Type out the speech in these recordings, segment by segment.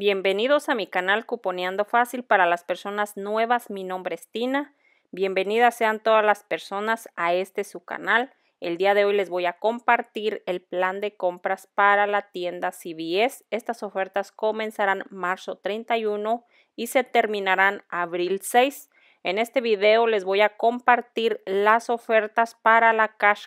Bienvenidos a mi canal Cuponeando Fácil para las personas nuevas. Mi nombre es Tina. Bienvenidas sean todas las personas a este su canal. El día de hoy les voy a compartir el plan de compras para la tienda CBS. Estas ofertas comenzarán marzo 31 y se terminarán abril 6. En este video les voy a compartir las ofertas para la Cash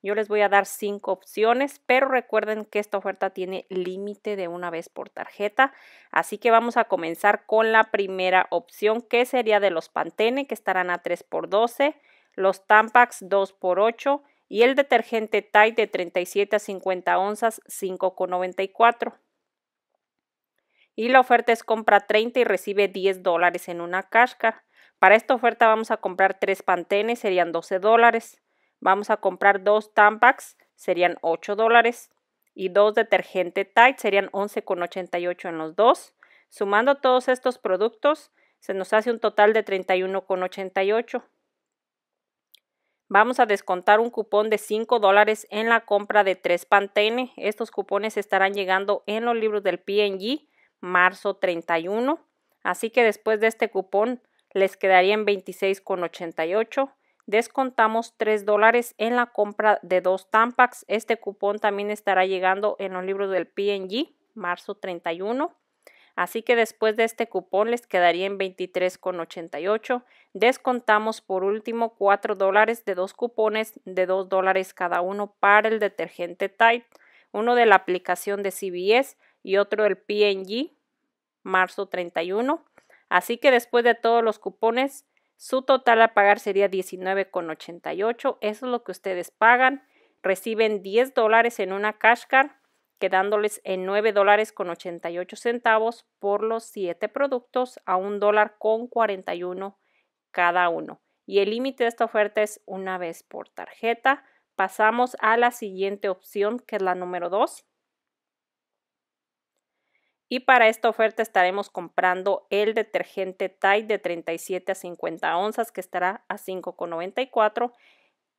yo les voy a dar cinco opciones, pero recuerden que esta oferta tiene límite de una vez por tarjeta. Así que vamos a comenzar con la primera opción, que sería de los Pantene, que estarán a 3x12, los Tampax 2x8 y el detergente Tide de 37 a 50 onzas 5,94. Y la oferta es compra 30 y recibe 10 dólares en una casca. Para esta oferta vamos a comprar 3 pantenes, serían 12 dólares. Vamos a comprar dos Tampax, serían 8 dólares. Y dos detergente Tide, serían 11,88 en los dos. Sumando todos estos productos, se nos hace un total de 31,88. Vamos a descontar un cupón de 5 dólares en la compra de 3 Pantene. Estos cupones estarán llegando en los libros del PNG marzo 31. Así que después de este cupón les quedarían 26,88 descontamos 3 dólares en la compra de dos Tampax. Este cupón también estará llegando en los libros del PNG, marzo 31. Así que después de este cupón les quedaría en 23,88. Descontamos por último 4 dólares de dos cupones de 2 dólares cada uno para el detergente Tide, uno de la aplicación de CBS y otro del PNG, marzo 31. Así que después de todos los cupones su total a pagar sería 19,88. Eso es lo que ustedes pagan. Reciben 10 dólares en una cash quedándoles en $9.88 centavos por los 7 productos a un dólar con 41 cada uno. Y el límite de esta oferta es una vez por tarjeta. Pasamos a la siguiente opción, que es la número 2. Y para esta oferta estaremos comprando el detergente Tide de 37 a 50 onzas que estará a 5,94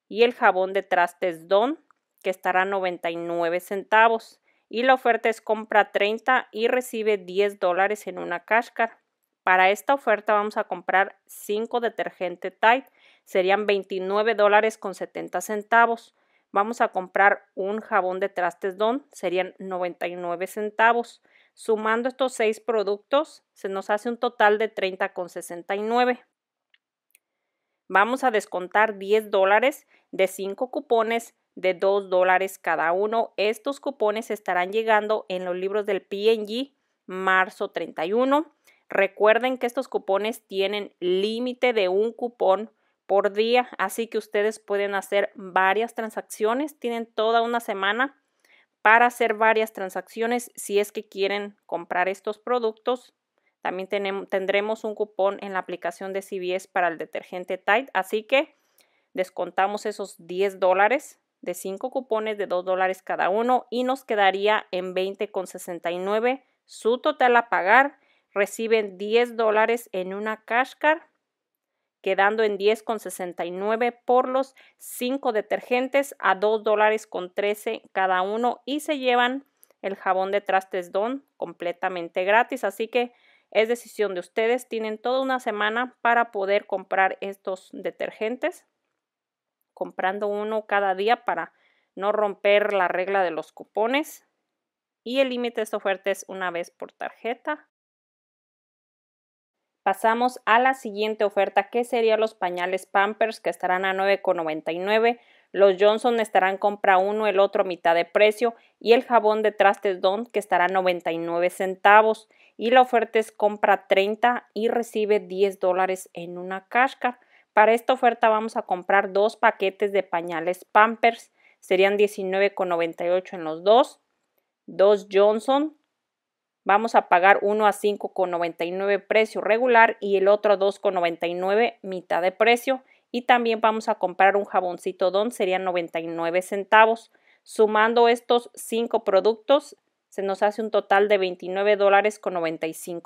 y el jabón de trastes Don que estará a 99 centavos. Y la oferta es compra 30 y recibe 10 dólares en una cáscara. Para esta oferta vamos a comprar 5 detergente Tide, serían 29 dólares con 70 centavos. Vamos a comprar un jabón de trastes Don, serían 99 centavos Sumando estos seis productos, se nos hace un total de 30,69. Vamos a descontar 10 dólares de 5 cupones de 2 dólares cada uno. Estos cupones estarán llegando en los libros del PNG marzo 31. Recuerden que estos cupones tienen límite de un cupón por día, así que ustedes pueden hacer varias transacciones. Tienen toda una semana para hacer varias transacciones si es que quieren comprar estos productos. También tenemos, tendremos un cupón en la aplicación de CBS para el detergente Tide, así que descontamos esos 10 dólares de 5 cupones de 2 dólares cada uno y nos quedaría en 20,69 su total a pagar. Reciben 10 dólares en una cash card quedando en 10,69 por los 5 detergentes a 2 dólares con 13 cada uno y se llevan el jabón de trastes Don completamente gratis. Así que es decisión de ustedes. Tienen toda una semana para poder comprar estos detergentes, comprando uno cada día para no romper la regla de los cupones. Y el límite de esta oferta es una vez por tarjeta. Pasamos a la siguiente oferta que serían los pañales Pampers que estarán a 9,99. Los Johnson estarán compra uno, el otro mitad de precio y el jabón de trastes Don que estará a 99 centavos y la oferta es compra 30 y recibe 10 dólares en una cashcard. Para esta oferta vamos a comprar dos paquetes de pañales Pampers, serían 19,98 en los dos, dos Johnson Vamos a pagar uno a 5,99 precio regular y el otro a 2,99 mitad de precio. Y también vamos a comprar un jaboncito Don, serían 99 centavos. Sumando estos cinco productos, se nos hace un total de $29.95. dólares con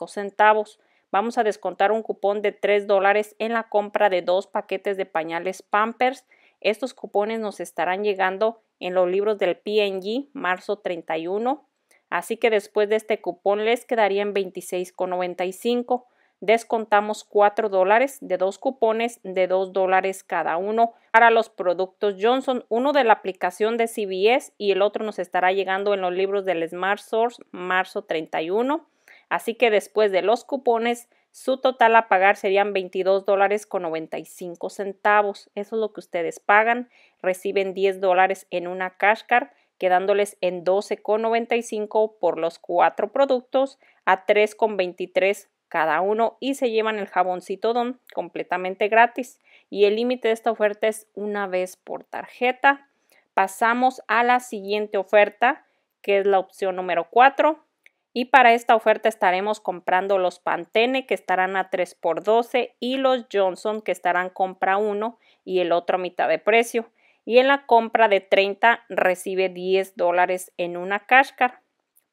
centavos. Vamos a descontar un cupón de 3 dólares en la compra de dos paquetes de pañales Pampers. Estos cupones nos estarán llegando en los libros del PNG marzo 31 Así que después de este cupón les quedaría en 26,95. Descontamos 4 dólares de dos cupones de 2 dólares cada uno para los productos Johnson, uno de la aplicación de CBS y el otro nos estará llegando en los libros del Smart Source marzo 31. Así que después de los cupones, su total a pagar serían $22.95. dólares centavos. Eso es lo que ustedes pagan. Reciben 10 dólares en una cash card quedándoles en 12,95 por los cuatro productos a 3,23 cada uno y se llevan el jaboncito Don completamente gratis. Y el límite de esta oferta es una vez por tarjeta. Pasamos a la siguiente oferta, que es la opción número 4. Y para esta oferta estaremos comprando los Pantene que estarán a 3 por 12 y los Johnson que estarán compra uno y el otro a mitad de precio y en la compra de 30 recibe 10 dólares en una cáscara.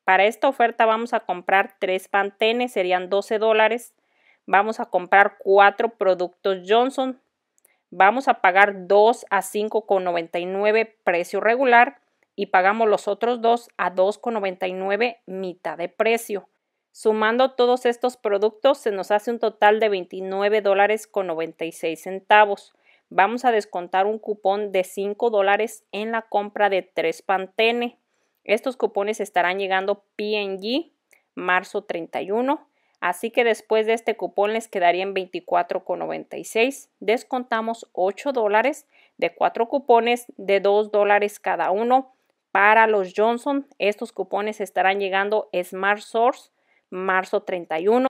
Para esta oferta vamos a comprar 3 pantenes, serían 12 dólares. Vamos a comprar 4 productos Johnson. Vamos a pagar 2 a 5,99 precio regular y pagamos los otros 2 a 2,99 mitad de precio. Sumando todos estos productos se nos hace un total de 29 dólares con 96 centavos vamos a descontar un cupón de 5 dólares en la compra de 3 Pantene. Estos cupones estarán llegando PNG marzo 31. Así que después de este cupón les quedarían 24,96. Descontamos 8 dólares de 4 cupones de 2 dólares cada uno. Para los Johnson, estos cupones estarán llegando Smart Source marzo 31.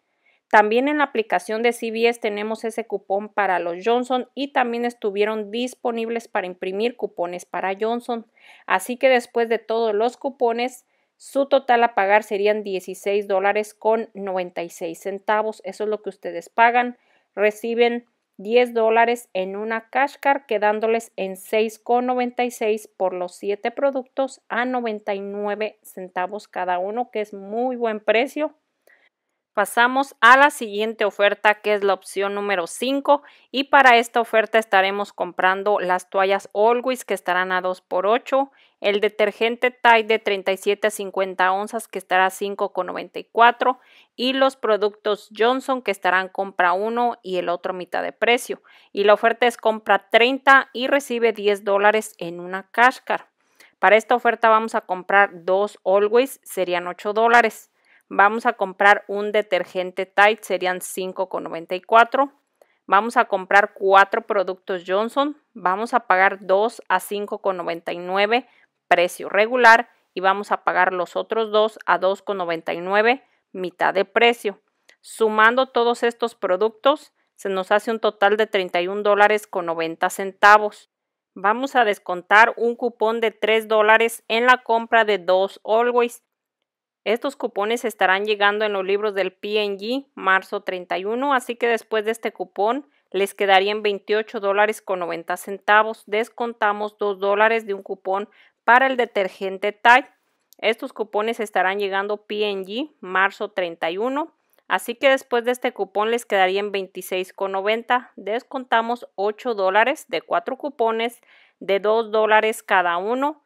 También en la aplicación de CBS tenemos ese cupón para los Johnson y también estuvieron disponibles para imprimir cupones para Johnson. Así que después de todos los cupones, su total a pagar serían 16 dólares con 96 centavos. Eso es lo que ustedes pagan. Reciben 10 dólares en una cash card, quedándoles en 6,96 por los 7 productos a 99 centavos cada uno, que es muy buen precio pasamos a la siguiente oferta que es la opción número 5 y para esta oferta estaremos comprando las toallas Always que estarán a 2 por 8 el detergente Tide de 37 a 50 onzas que estará a 5,94 y los productos Johnson que estarán compra uno y el otro mitad de precio y la oferta es compra 30 y recibe 10 dólares en una cashcar. Para esta oferta vamos a comprar dos Always, serían 8 dólares. Vamos a comprar un detergente Tide, serían 5,94. Vamos a comprar cuatro productos Johnson. Vamos a pagar 2 a 5,99 precio regular y vamos a pagar los otros dos a 2,99 mitad de precio. Sumando todos estos productos, se nos hace un total de $31.90. dólares con centavos. Vamos a descontar un cupón de 3 dólares en la compra de dos Always. Estos cupones estarán llegando en los libros del PNG marzo 31, así que después de este cupón les quedarían $28.90. dólares con centavos. Descontamos 2 dólares de un cupón para el detergente Tide. Estos cupones estarán llegando PNG marzo 31, así que después de este cupón les quedarían 26,90. Descontamos 8 dólares de 4 cupones de 2 dólares cada uno.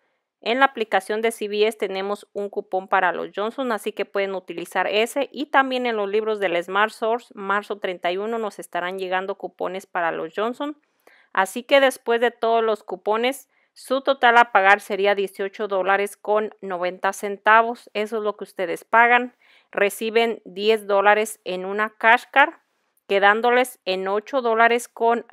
En la aplicación de CBS tenemos un cupón para los Johnson, así que pueden utilizar ese. Y también en los libros del Smart Source, marzo 31, nos estarán llegando cupones para los Johnson. Así que después de todos los cupones, su total a pagar sería 18 dólares con 90 centavos. Eso es lo que ustedes pagan. Reciben 10 dólares en una cash card, quedándoles en $8.90 dólares con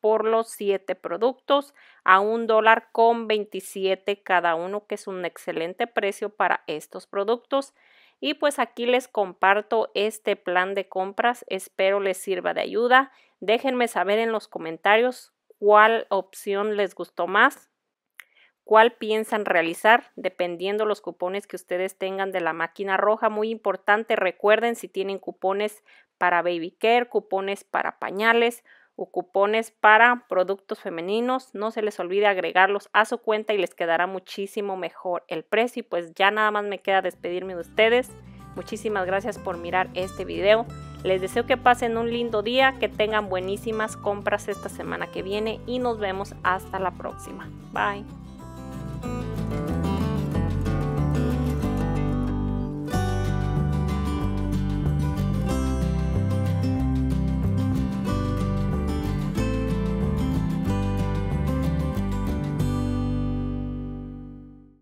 por los 7 productos a un dólar con 27 cada uno, que es un excelente precio para estos productos. Y pues aquí les comparto este plan de compras. Espero les sirva de ayuda. Déjenme saber en los comentarios cuál opción les gustó más, cuál piensan realizar, dependiendo los cupones que ustedes tengan de la máquina roja. Muy importante, recuerden si tienen cupones para baby care, cupones para pañales cupones para productos femeninos, no se les olvide agregarlos a su cuenta y les quedará muchísimo mejor el precio. Y pues ya nada más me queda despedirme de ustedes. Muchísimas gracias por mirar este video. Les deseo que pasen un lindo día, que tengan buenísimas compras esta semana que viene y nos vemos hasta la próxima. Bye.